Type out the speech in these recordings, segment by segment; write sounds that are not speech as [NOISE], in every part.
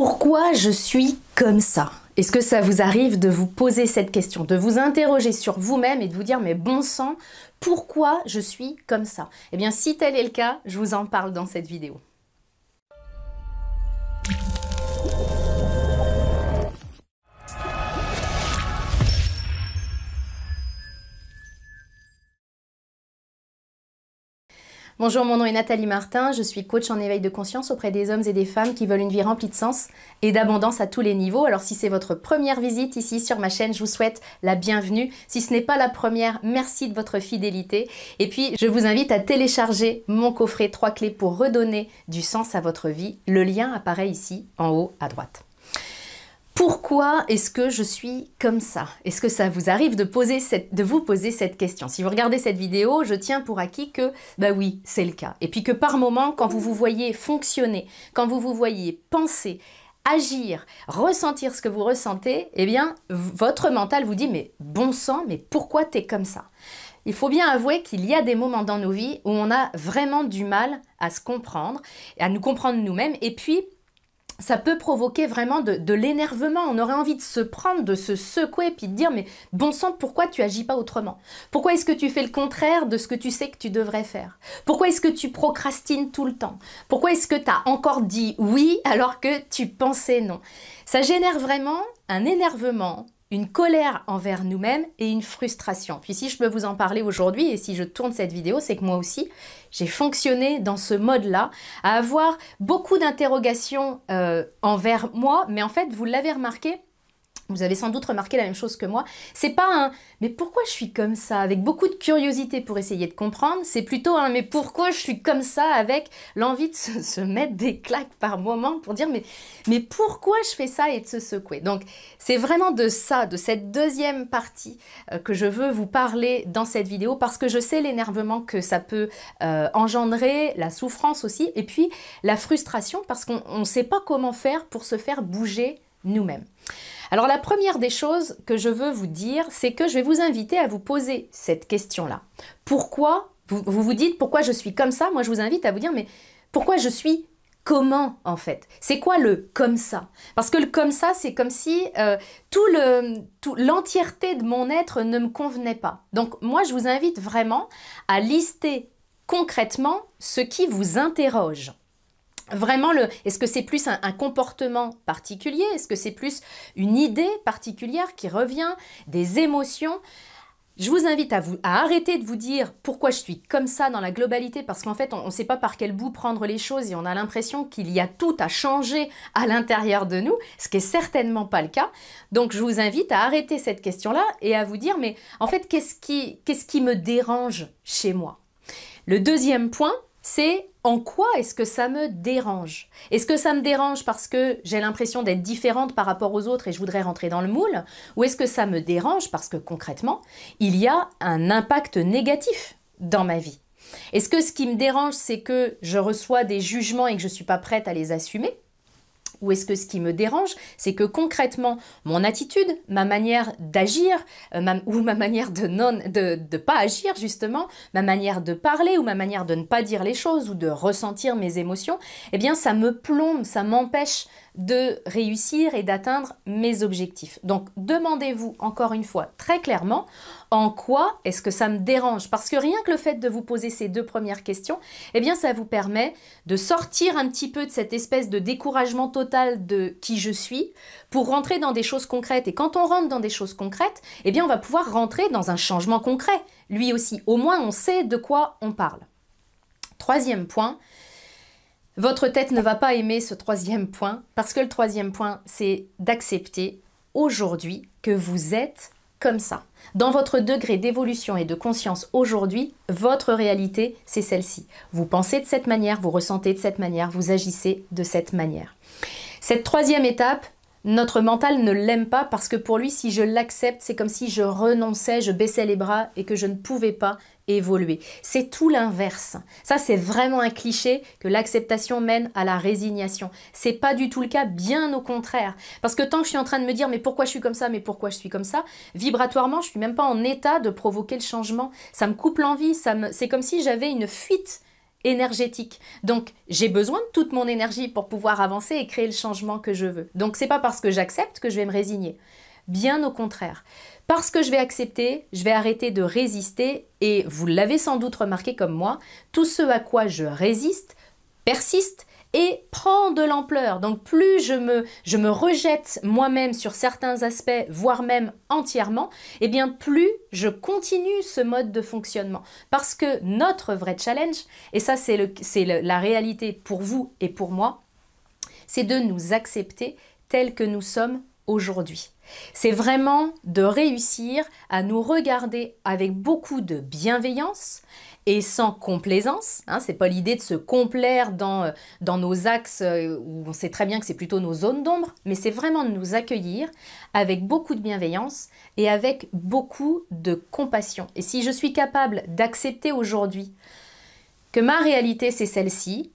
Pourquoi je suis comme ça Est-ce que ça vous arrive de vous poser cette question, de vous interroger sur vous-même et de vous dire mais bon sang, pourquoi je suis comme ça Eh bien si tel est le cas, je vous en parle dans cette vidéo. Bonjour, mon nom est Nathalie Martin, je suis coach en éveil de conscience auprès des hommes et des femmes qui veulent une vie remplie de sens et d'abondance à tous les niveaux. Alors si c'est votre première visite ici sur ma chaîne, je vous souhaite la bienvenue. Si ce n'est pas la première, merci de votre fidélité. Et puis, je vous invite à télécharger mon coffret 3 clés pour redonner du sens à votre vie. Le lien apparaît ici en haut à droite. Pourquoi est-ce que je suis comme ça Est-ce que ça vous arrive de, poser de vous poser cette question Si vous regardez cette vidéo, je tiens pour acquis que, bah oui, c'est le cas. Et puis que par moment, quand vous vous voyez fonctionner, quand vous vous voyez penser, agir, ressentir ce que vous ressentez, eh bien, votre mental vous dit, mais bon sang, mais pourquoi t'es comme ça il faut bien avouer qu'il y a des moments dans nos vies où on a vraiment du mal à se comprendre, à nous comprendre nous-mêmes, et puis ça peut provoquer vraiment de, l'énervement. On aurait envie de se prendre, de se secouer, puis de dire mais bon sang, pourquoi tu agis pas autrement Pourquoi est-ce que tu fais le contraire de ce que tu sais que tu devrais faire Pourquoi est-ce que tu procrastines tout le temps Pourquoi est-ce que tu as encore dit oui alors que tu pensais non Ça génère vraiment un énervement une colère envers nous-mêmes et une frustration. Puis si je peux vous en parler aujourd'hui et si je tourne cette vidéo, c'est que moi aussi, j'ai fonctionné dans ce mode-là, à avoir beaucoup d'interrogations euh, envers moi, mais en fait, vous l'avez remarqué, vous avez sans doute remarqué la même chose que moi. C'est pas un mais pourquoi je suis comme ça avec beaucoup de curiosité pour essayer de comprendre. C'est plutôt un mais pourquoi je suis comme ça avec l'envie de se, mettre des claques par moment pour dire mais, mais pourquoi je fais ça et de se secouer. Donc c'est vraiment de ça, de cette deuxième partie euh, que je veux vous parler dans cette vidéo parce que je sais l'énervement que ça peut euh, engendrer, la souffrance aussi et puis la frustration parce qu'on ne sait pas comment faire pour se faire bouger nous-mêmes. Alors la première des choses que je veux vous dire, c'est que je vais vous inviter à vous poser cette question-là. Pourquoi vous, vous, dites pourquoi je suis comme ça Moi, je vous invite à vous dire mais pourquoi je suis comment en fait C'est quoi le comme ça Parce que le comme ça, c'est comme si euh, tout le tout l'entièreté de mon être ne me convenait pas. Donc moi, je vous invite vraiment à lister concrètement ce qui vous interroge. Vraiment, est-ce que c'est plus un, comportement particulier Est-ce que c'est plus une idée particulière qui revient Des émotions je vous invite à, à arrêter de vous dire pourquoi je suis comme ça dans la globalité, parce qu'en fait, on ne sait pas par quel bout prendre les choses et on a l'impression qu'il y a tout à changer à l'intérieur de nous, ce qui est certainement pas le cas. Donc, je vous invite à arrêter cette question-là et à vous dire, mais en fait, quest qu'est-ce qui me dérange chez moi Le deuxième point, c'est en quoi est-ce que ça me dérange Est-ce que ça me dérange parce que j'ai l'impression d'être différente par rapport aux autres et je voudrais rentrer dans le moule Ou est-ce que ça me dérange parce que concrètement, il y a un impact négatif dans ma vie Est-ce que ce qui me dérange, c'est que je reçois des jugements et que je ne suis pas prête à les assumer ou est-ce que ce qui me dérange, c'est que concrètement, mon attitude, ma manière d'agir, euh, ou ma manière de non, de, de pas agir justement, ma manière de parler, ou ma manière de ne pas dire les choses, ou de ressentir mes émotions, eh bien ça me plombe, ça m'empêche de réussir et d'atteindre mes objectifs. Donc demandez-vous encore une fois très clairement en quoi est-ce que ça me dérange parce que rien que le fait de vous poser ces deux premières questions, eh bien ça vous permet de sortir un petit peu de cette espèce de découragement total de qui je suis pour rentrer dans des choses concrètes et quand on rentre dans des choses concrètes, eh bien on va pouvoir rentrer dans un changement concret. Lui aussi, au moins on sait de quoi on parle. Troisième point, votre tête ne va pas aimer ce troisième point, parce que le troisième point, c'est d'accepter aujourd'hui que vous êtes comme ça. Dans votre degré d'évolution et de conscience aujourd'hui, votre réalité, c'est celle-ci. Vous pensez de cette manière, vous ressentez de cette manière, vous agissez de cette manière. Cette troisième étape, notre mental ne l'aime pas parce que pour lui, si je l'accepte, c'est comme si je renonçais, je baissais les bras et que je ne pouvais pas évoluer. C'est tout l'inverse. Ça, c'est vraiment un cliché que l'acceptation mène à la résignation. C'est pas du tout le cas, bien au contraire. Parce que tant que je suis en train de me dire mais pourquoi je suis comme ça, mais pourquoi je suis comme ça, vibratoirement, je ne suis même pas en état de provoquer le changement. Ça me coupe l'envie, c'est comme si j'avais une fuite énergétique. Donc j'ai besoin de toute mon énergie pour pouvoir avancer et créer le changement que je veux. Donc c'est pas parce que j'accepte que je vais me résigner. Bien au contraire. Parce que je vais accepter, je vais arrêter de résister et vous l'avez sans doute remarqué comme moi, tout ce à quoi je résiste persiste et prend de l'ampleur. Donc plus je me, je me rejette moi-même sur certains aspects, voire même entièrement, et eh bien plus je continue ce mode de fonctionnement. Parce que notre vrai challenge, et ça c'est la réalité pour vous et pour moi, c'est de nous accepter tels que nous sommes aujourd'hui. C'est vraiment de réussir à nous regarder avec beaucoup de bienveillance et sans complaisance. Hein, c'est pas l'idée de se complaire dans, euh, dans nos axes euh, où on sait très bien que c'est plutôt nos zones d'ombre, mais c'est vraiment de nous accueillir avec beaucoup de bienveillance et avec beaucoup de compassion. Et si je suis capable d'accepter aujourd'hui que ma réalité c'est celle-ci,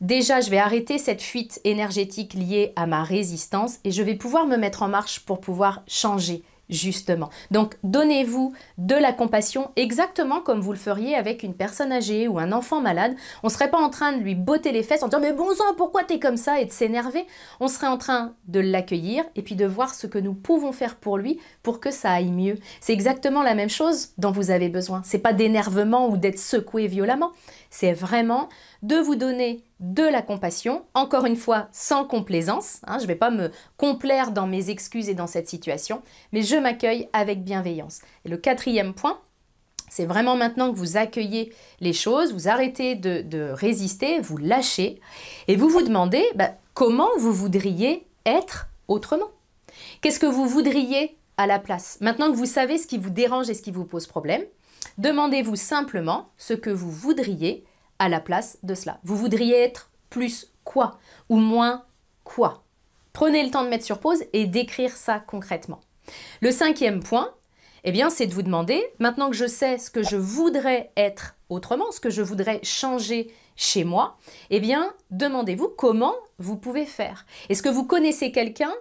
Déjà, je vais arrêter cette fuite énergétique liée à ma résistance et je vais pouvoir me mettre en marche pour pouvoir changer justement. Donc donnez-vous de la compassion exactement comme vous le feriez avec une personne âgée ou un enfant malade. On ne serait pas en train de lui botter les fesses en disant mais bon sang pourquoi t'es comme ça et de s'énerver. On serait en train de l'accueillir et puis de voir ce que nous pouvons faire pour lui pour que ça aille mieux. C'est exactement la même chose dont vous avez besoin. n'est pas d'énervement ou d'être secoué violemment c'est vraiment de vous donner de la compassion, encore une fois sans complaisance, hein, je ne vais pas me complaire dans mes excuses et dans cette situation, mais je m'accueille avec bienveillance. Et le quatrième point, c'est vraiment maintenant que vous accueillez les choses, vous arrêtez de, résister, vous lâchez, et vous vous demandez bah, comment vous voudriez être autrement. Qu'est-ce que vous voudriez à la place Maintenant que vous savez ce qui vous dérange et ce qui vous pose problème, Demandez-vous simplement ce que vous voudriez à la place de cela. Vous voudriez être plus quoi ou moins quoi. Prenez le temps de mettre sur pause et d'écrire ça concrètement. Le cinquième point, eh bien, c'est de vous demander, maintenant que je sais ce que je voudrais être autrement, ce que je voudrais changer chez moi, eh bien, demandez-vous comment vous pouvez faire. Est-ce que vous connaissez quelqu'un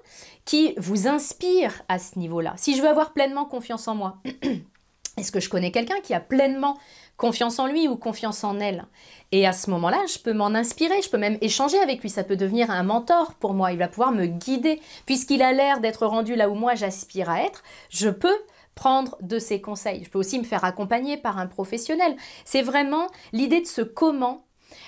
qui vous inspire à ce niveau-là Si je veux avoir pleinement confiance en moi, [CLEARS THROAT] Est-ce que je connais quelqu'un qui a pleinement confiance en lui ou confiance en elle Et à ce moment-là, je peux m'en inspirer, je peux même échanger avec lui, ça peut devenir un mentor pour moi, il va pouvoir me guider. Puisqu'il a l'air d'être rendu là où moi j'aspire à être, je peux prendre de ses conseils. Je peux aussi me faire accompagner par un professionnel. C'est vraiment l'idée de ce comment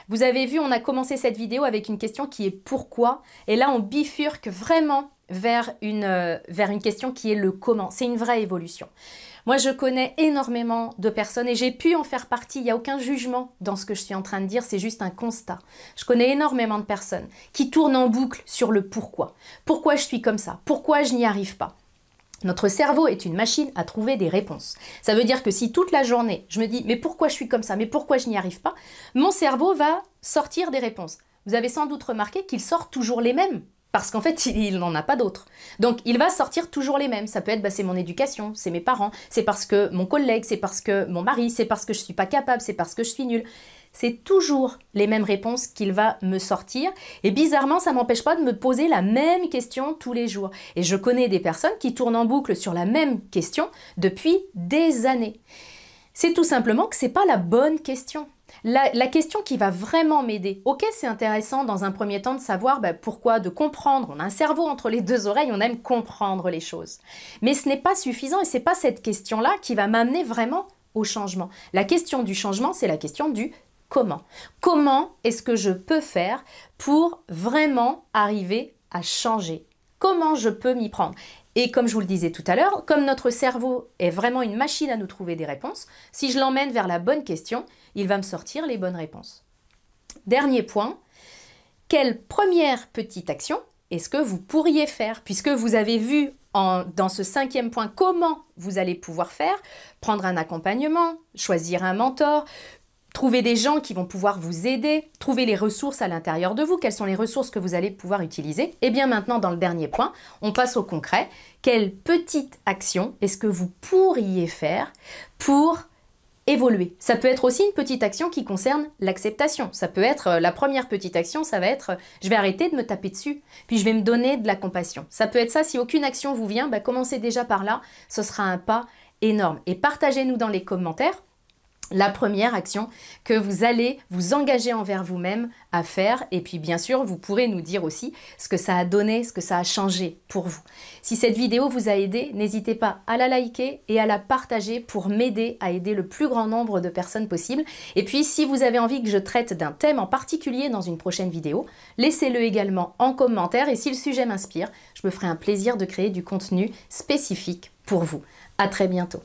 vous avez vu, on a commencé cette vidéo avec une question qui est pourquoi. Et là, on bifurque vraiment vers une, euh, vers une question qui est le comment. C'est une vraie évolution. Moi, je connais énormément de personnes et j'ai pu en faire partie. Il n'y a aucun jugement dans ce que je suis en train de dire, c'est juste un constat. Je connais énormément de personnes qui tournent en boucle sur le pourquoi. Pourquoi je suis comme ça Pourquoi je n'y arrive pas notre cerveau est une machine à trouver des réponses. Ça veut dire que si toute la journée, je me dis mais pourquoi je suis comme ça, mais pourquoi je n'y arrive pas, mon cerveau va sortir des réponses. Vous avez sans doute remarqué qu'il sort toujours les mêmes. Parce qu'en fait, il, n'en a pas d'autres. Donc, il va sortir toujours les mêmes. Ça peut être, bah, c'est mon éducation, c'est mes parents, c'est parce que mon collègue, c'est parce que mon mari, c'est parce que je ne suis pas capable, c'est parce que je suis nulle. C'est toujours les mêmes réponses qu'il va me sortir. Et bizarrement, ça m'empêche pas de me poser la même question tous les jours. Et je connais des personnes qui tournent en boucle sur la même question depuis des années. C'est tout simplement que c'est pas la bonne question. La, question qui va vraiment m'aider, ok, c'est intéressant dans un premier temps de savoir bah, pourquoi, de comprendre. On a un cerveau entre les deux oreilles, on aime comprendre les choses. Mais ce n'est pas suffisant et ce n'est pas cette question-là qui va m'amener vraiment au changement. La question du changement, c'est la question du comment. Comment est-ce que je peux faire pour vraiment arriver à changer comment je peux m'y prendre et comme je vous le disais tout à l'heure, comme notre cerveau est vraiment une machine à nous trouver des réponses, si je l'emmène vers la bonne question, il va me sortir les bonnes réponses. Dernier point, quelle première petite action est-ce que vous pourriez faire Puisque vous avez vu dans ce cinquième point comment vous allez pouvoir faire, prendre un accompagnement, choisir un mentor, Trouver des gens qui vont pouvoir vous aider, Trouver les ressources à l'intérieur de vous, quelles sont les ressources que vous allez pouvoir utiliser. Et bien maintenant, dans le dernier point, on passe au concret. Quelle petite action est-ce que vous pourriez faire pour évoluer Ça peut être aussi une petite action qui concerne l'acceptation. Ça peut être euh, la première petite action, ça va être euh, je vais arrêter de me taper dessus, puis je vais me donner de la compassion. Ça peut être ça, si aucune action vous vient, bah, commencez déjà par là, ce sera un pas énorme. Et partagez-nous dans les commentaires la première action que vous allez vous engager envers vous-même à faire. Et puis bien sûr, vous pourrez nous dire aussi ce que ça a donné, ce que ça a changé pour vous. Si cette vidéo vous a aidé, n'hésitez pas à la liker et à la partager pour m'aider à aider le plus grand nombre de personnes possible. Et puis si vous avez envie que je traite d'un thème en particulier dans une prochaine vidéo, laissez-le également en commentaire. Et si le sujet m'inspire, je me ferai un plaisir de créer du contenu spécifique pour vous. À très bientôt.